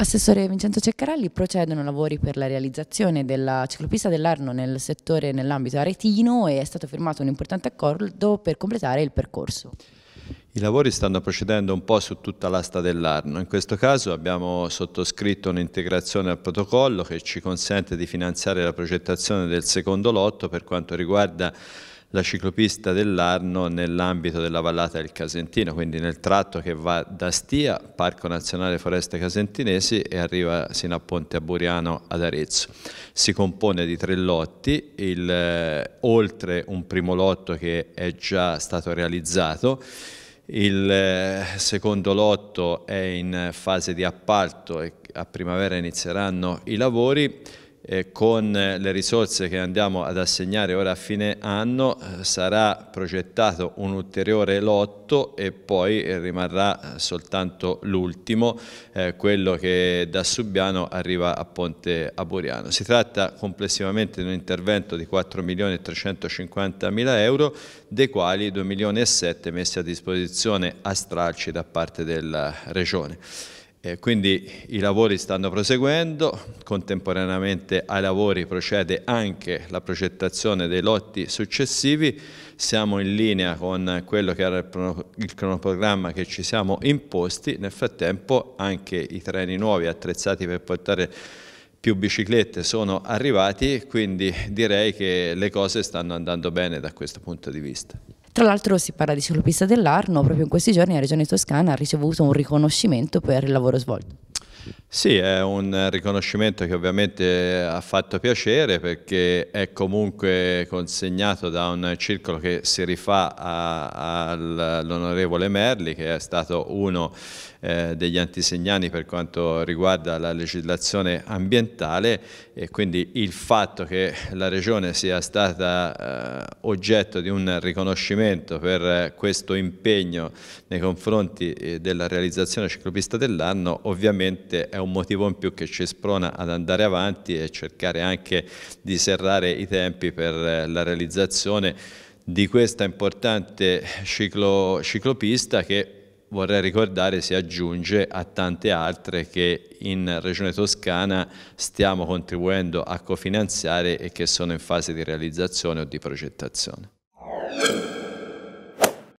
Assessore Vincenzo Ceccarelli, procedono lavori per la realizzazione della ciclopista dell'Arno nel settore nell'ambito aretino e è stato firmato un importante accordo per completare il percorso. I lavori stanno procedendo un po' su tutta l'asta dell'Arno, in questo caso abbiamo sottoscritto un'integrazione al protocollo che ci consente di finanziare la progettazione del secondo lotto per quanto riguarda la ciclopista dell'Arno nell'ambito della vallata del Casentino, quindi nel tratto che va da Stia, Parco Nazionale Foreste Casentinesi e arriva sino a Ponte Aburiano ad Arezzo. Si compone di tre lotti, il, eh, oltre un primo lotto che è già stato realizzato, il eh, secondo lotto è in fase di appalto e a primavera inizieranno i lavori eh, con le risorse che andiamo ad assegnare ora a fine anno eh, sarà progettato un ulteriore lotto e poi rimarrà eh, soltanto l'ultimo, eh, quello che da Subiano arriva a Ponte Aburiano. Si tratta complessivamente di un intervento di 4 milioni e 350 mila euro, dei quali 2 milioni messi a disposizione a stralci da parte della Regione. Eh, quindi i lavori stanno proseguendo, contemporaneamente ai lavori procede anche la progettazione dei lotti successivi, siamo in linea con quello che era il cronoprogramma che ci siamo imposti, nel frattempo anche i treni nuovi attrezzati per portare più biciclette sono arrivati, quindi direi che le cose stanno andando bene da questo punto di vista. Tra l'altro si parla di ciclopista dell'Arno, proprio in questi giorni la Regione Toscana ha ricevuto un riconoscimento per il lavoro svolto. Sì, è un riconoscimento che ovviamente ha fatto piacere perché è comunque consegnato da un circolo che si rifà all'onorevole Merli che è stato uno eh, degli antisegnani per quanto riguarda la legislazione ambientale e quindi il fatto che la Regione sia stata eh, oggetto di un riconoscimento per questo impegno nei confronti eh, della realizzazione ciclopista dell'anno ovviamente sicuramente è un motivo in più che ci sprona ad andare avanti e cercare anche di serrare i tempi per eh, la realizzazione di questa importante ciclo, ciclopista che vorrei ricordare si aggiunge a tante altre che in Regione Toscana stiamo contribuendo a cofinanziare e che sono in fase di realizzazione o di progettazione.